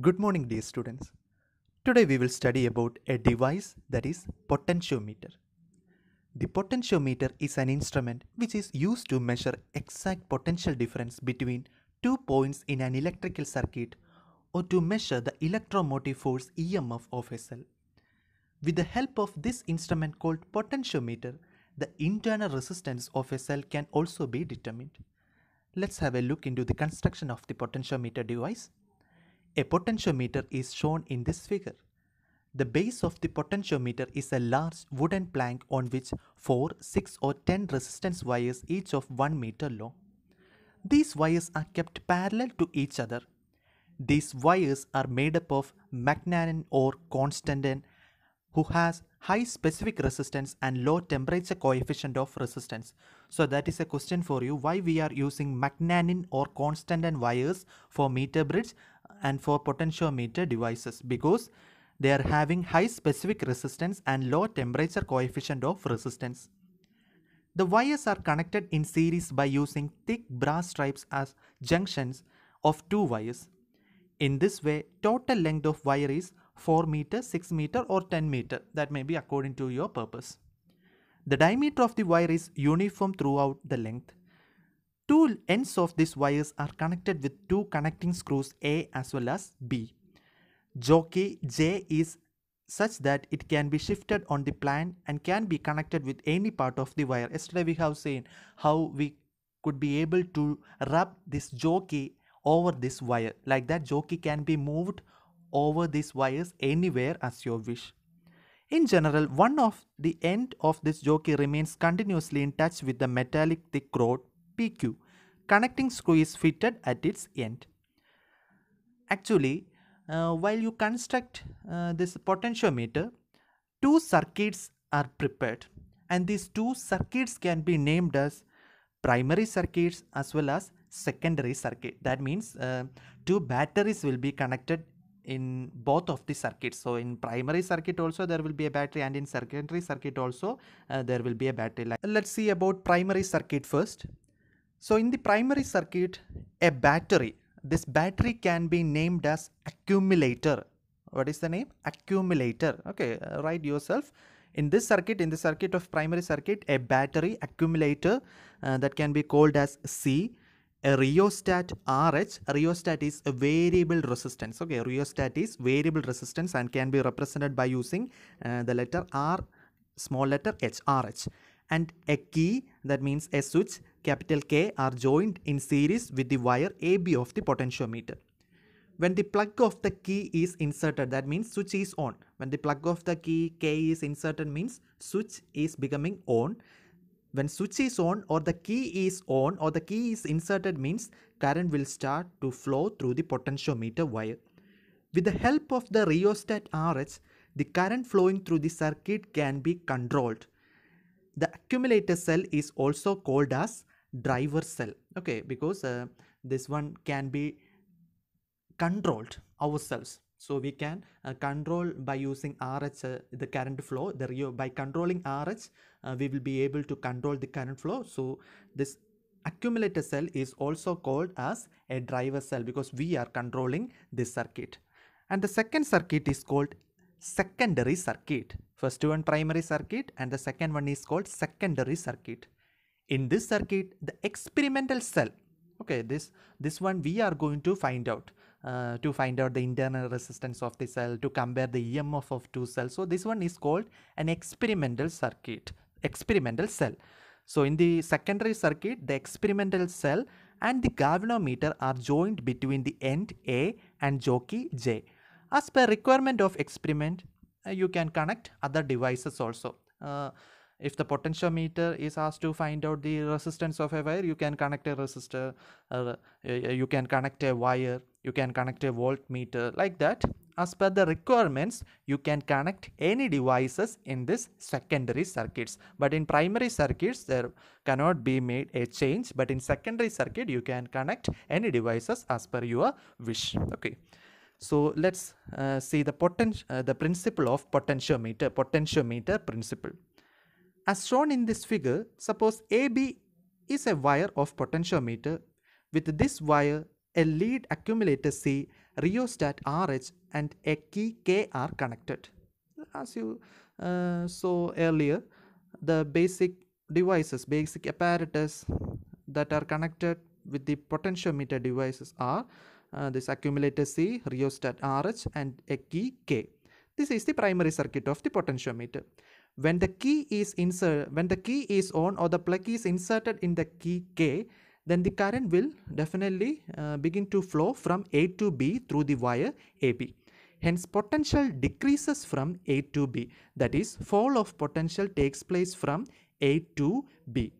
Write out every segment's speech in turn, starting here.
Good morning dear students. Today we will study about a device that is potentiometer. The potentiometer is an instrument which is used to measure exact potential difference between two points in an electrical circuit or to measure the electromotive force EMF of a cell. With the help of this instrument called potentiometer, the internal resistance of a cell can also be determined. Let's have a look into the construction of the potentiometer device a potentiometer is shown in this figure. The base of the potentiometer is a large wooden plank on which 4, 6 or 10 resistance wires each of 1 meter long. These wires are kept parallel to each other. These wires are made up of magnanin or constantan who has high specific resistance and low temperature coefficient of resistance. So that is a question for you why we are using magnanin or constantan wires for meter bridge and for potentiometer devices because they are having high specific resistance and low temperature coefficient of resistance. The wires are connected in series by using thick brass stripes as junctions of two wires. In this way, total length of wire is 4 meter, 6 meter or 10 meter that may be according to your purpose. The diameter of the wire is uniform throughout the length two ends of these wires are connected with two connecting screws A as well as B. Jockey J is such that it can be shifted on the plan and can be connected with any part of the wire. Yesterday we have seen how we could be able to wrap this jockey over this wire. Like that jockey can be moved over these wires anywhere as you wish. In general, one of the end of this jockey remains continuously in touch with the metallic thick rod PQ connecting screw is fitted at its end. Actually, uh, while you construct uh, this potentiometer, two circuits are prepared and these two circuits can be named as primary circuits as well as secondary circuit. That means uh, two batteries will be connected in both of the circuits. So in primary circuit also there will be a battery and in secondary circuit also uh, there will be a battery. Let's see about primary circuit first. So in the primary circuit, a battery, this battery can be named as accumulator. What is the name? Accumulator. Okay, uh, write yourself. In this circuit, in the circuit of primary circuit, a battery accumulator uh, that can be called as C a rheostat RH, rheostat is a variable resistance. Okay, rheostat is variable resistance and can be represented by using uh, the letter R, small letter H, RH and a key that means a switch capital K are joined in series with the wire AB of the potentiometer. When the plug of the key is inserted that means switch is on. When the plug of the key K is inserted means switch is becoming on. When switch is on or the key is on or the key is inserted means current will start to flow through the potentiometer wire. With the help of the rheostat RH, the current flowing through the circuit can be controlled the accumulator cell is also called as driver cell okay because uh, this one can be controlled ourselves so we can uh, control by using RH uh, the current flow the by controlling RH uh, we will be able to control the current flow so this accumulator cell is also called as a driver cell because we are controlling this circuit and the second circuit is called secondary circuit. First one primary circuit and the second one is called secondary circuit. In this circuit, the experimental cell, okay, this, this one we are going to find out. Uh, to find out the internal resistance of the cell, to compare the EMF of two cells. So this one is called an experimental circuit, experimental cell. So in the secondary circuit, the experimental cell and the galvanometer are joined between the end A and jockey J. As per requirement of experiment, uh, you can connect other devices also. Uh, if the potentiometer is asked to find out the resistance of a wire, you can connect a resistor, uh, you can connect a wire, you can connect a voltmeter like that as per the requirements you can connect any devices in this secondary circuits but in primary circuits there cannot be made a change but in secondary circuit you can connect any devices as per your wish okay so let's uh, see the, uh, the principle of potentiometer, potentiometer principle. As shown in this figure, suppose AB is a wire of potentiometer. With this wire, a lead accumulator C, rheostat RH and a key K are connected. As you uh, saw earlier, the basic devices, basic apparatus that are connected with the potentiometer devices are this accumulator C, rheostat RH and a key K. This is the primary circuit of the potentiometer. When the key is insert, when the key is on or the plug is inserted in the key K, then the current will definitely uh, begin to flow from A to B through the wire AB. Hence, potential decreases from A to B. That is, fall of potential takes place from A to B.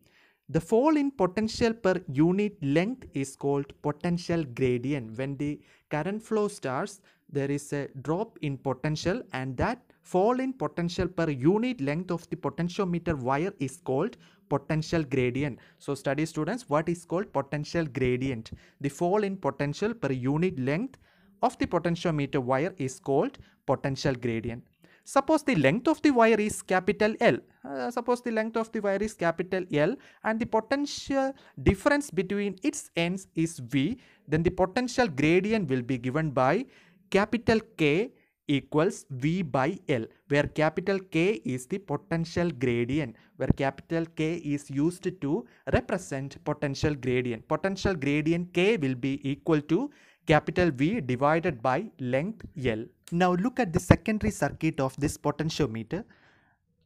The fall in potential per unit length is called potential gradient. When the current flow starts, there is a drop in potential and that fall in potential per unit length of the potentiometer wire is called potential gradient. So study students what is called potential gradient. The fall in potential per unit length of the potentiometer wire is called potential gradient. Suppose the length of the wire is capital L. Uh, suppose the length of the wire is capital L and the potential difference between its ends is V, then the potential gradient will be given by capital K equals V by L where capital K is the potential gradient where capital K is used to represent potential gradient. Potential gradient K will be equal to capital V divided by length L. Now look at the secondary circuit of this potentiometer.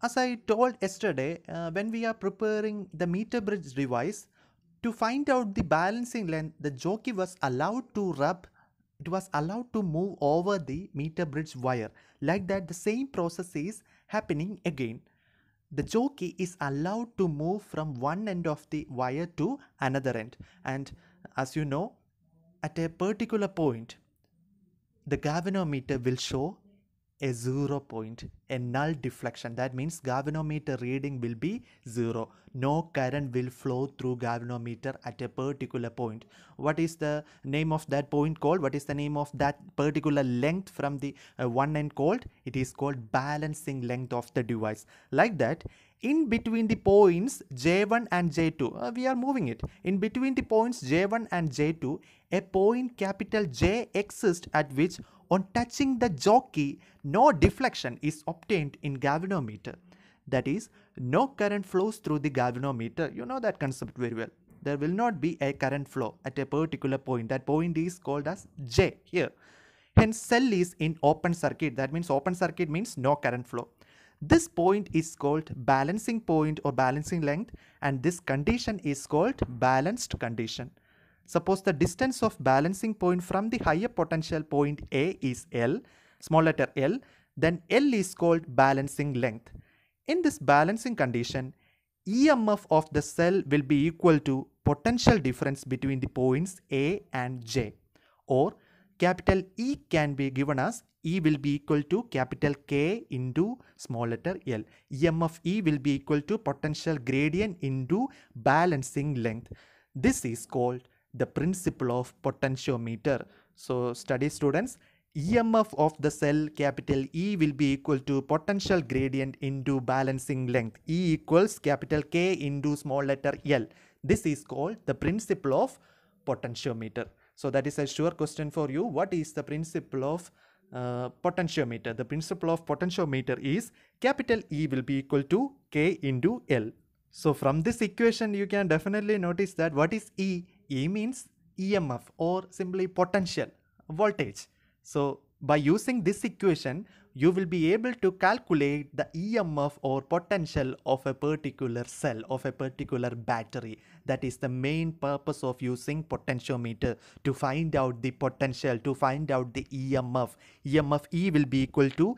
As I told yesterday, uh, when we are preparing the meter bridge device, to find out the balancing length, the jockey was allowed to rub, it was allowed to move over the meter bridge wire. Like that, the same process is happening again. The jockey is allowed to move from one end of the wire to another end. And as you know, at a particular point, the galvanometer will show a zero point, a null deflection. That means galvanometer reading will be zero. No current will flow through galvanometer at a particular point. What is the name of that point called? What is the name of that particular length from the uh, one end called? It is called balancing length of the device. Like that, in between the points J1 and J2, uh, we are moving it. In between the points J1 and J2, a point capital J exists at which on touching the jockey, no deflection is obtained in galvanometer. That is, no current flows through the galvanometer. You know that concept very well. There will not be a current flow at a particular point. That point is called as J here. Hence, cell is in open circuit. That means open circuit means no current flow this point is called balancing point or balancing length and this condition is called balanced condition. Suppose the distance of balancing point from the higher potential point A is L, small letter L, then L is called balancing length. In this balancing condition, EMF of the cell will be equal to potential difference between the points A and J or capital E can be given as E will be equal to capital K into small letter L. EMF of E will be equal to potential gradient into balancing length. This is called the principle of potentiometer. So study students, EMF of the cell capital E will be equal to potential gradient into balancing length. E equals capital K into small letter L. This is called the principle of potentiometer. So that is a sure question for you. What is the principle of uh, potentiometer? The principle of potentiometer is capital E will be equal to K into L. So from this equation, you can definitely notice that what is E? E means EMF or simply potential voltage. So by using this equation, you will be able to calculate the EMF or potential of a particular cell, of a particular battery. That is the main purpose of using potentiometer to find out the potential, to find out the EMF. EMF E will be equal to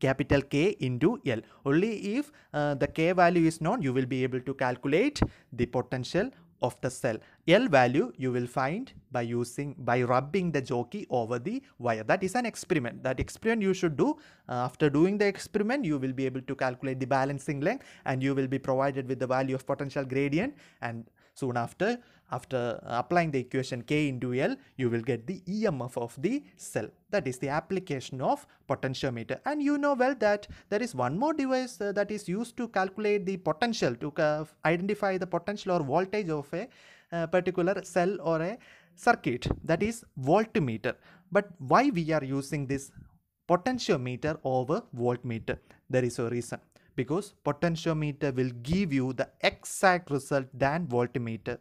capital K into L. Only if uh, the K value is known, you will be able to calculate the potential of the cell. L value you will find by using by rubbing the jockey over the wire. That is an experiment. That experiment you should do. Uh, after doing the experiment, you will be able to calculate the balancing length and you will be provided with the value of potential gradient and soon after after uh, applying the equation K into L, you will get the EMF of the cell. That is the application of potentiometer. And you know well that there is one more device uh, that is used to calculate the potential, to uh, identify the potential or voltage of a uh, particular cell or a circuit. That is voltmeter. But why we are using this potentiometer over voltmeter? There is a reason because potentiometer will give you the exact result than voltmeter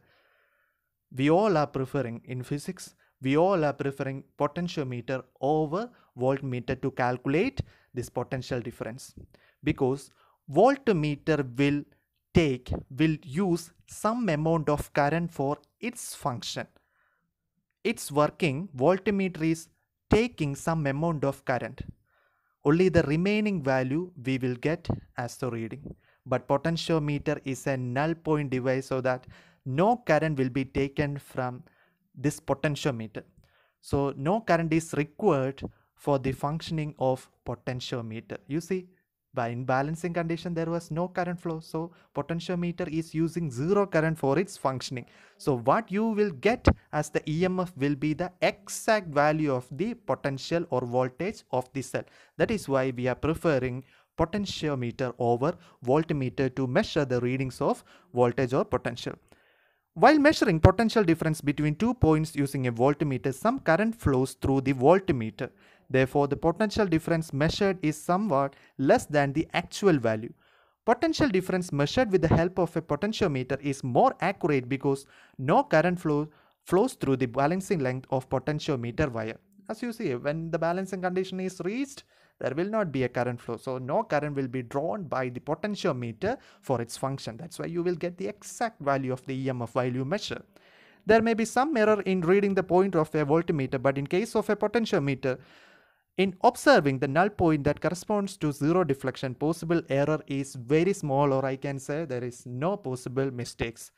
we all are preferring in physics we all are preferring potentiometer over voltmeter to calculate this potential difference because voltmeter will take will use some amount of current for its function it's working voltmeter is taking some amount of current only the remaining value we will get as the reading but potentiometer is a null point device so that no current will be taken from this potentiometer. So no current is required for the functioning of potentiometer. You see, by imbalancing condition, there was no current flow. So potentiometer is using zero current for its functioning. So what you will get as the EMF will be the exact value of the potential or voltage of the cell. That is why we are preferring potentiometer over voltmeter to measure the readings of voltage or potential. While measuring potential difference between two points using a voltmeter, some current flows through the voltmeter. Therefore, the potential difference measured is somewhat less than the actual value. Potential difference measured with the help of a potentiometer is more accurate because no current flow flows through the balancing length of potentiometer wire. As you see, when the balancing condition is reached, there will not be a current flow. So no current will be drawn by the potentiometer for its function. That's why you will get the exact value of the EMF while you measure. There may be some error in reading the point of a voltmeter, but in case of a potentiometer, in observing the null point that corresponds to zero deflection, possible error is very small or I can say there is no possible mistakes.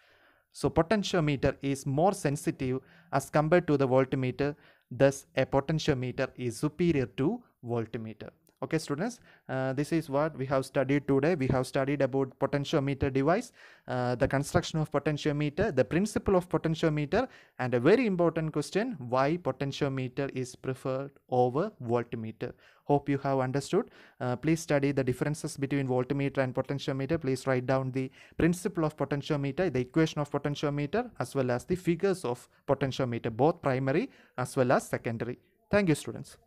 So potentiometer is more sensitive as compared to the voltmeter. Thus a potentiometer is superior to voltmeter okay students uh, this is what we have studied today we have studied about potentiometer device uh, the construction of potentiometer the principle of potentiometer and a very important question why potentiometer is preferred over voltmeter hope you have understood uh, please study the differences between voltmeter and potentiometer please write down the principle of potentiometer the equation of potentiometer as well as the figures of potentiometer both primary as well as secondary thank you students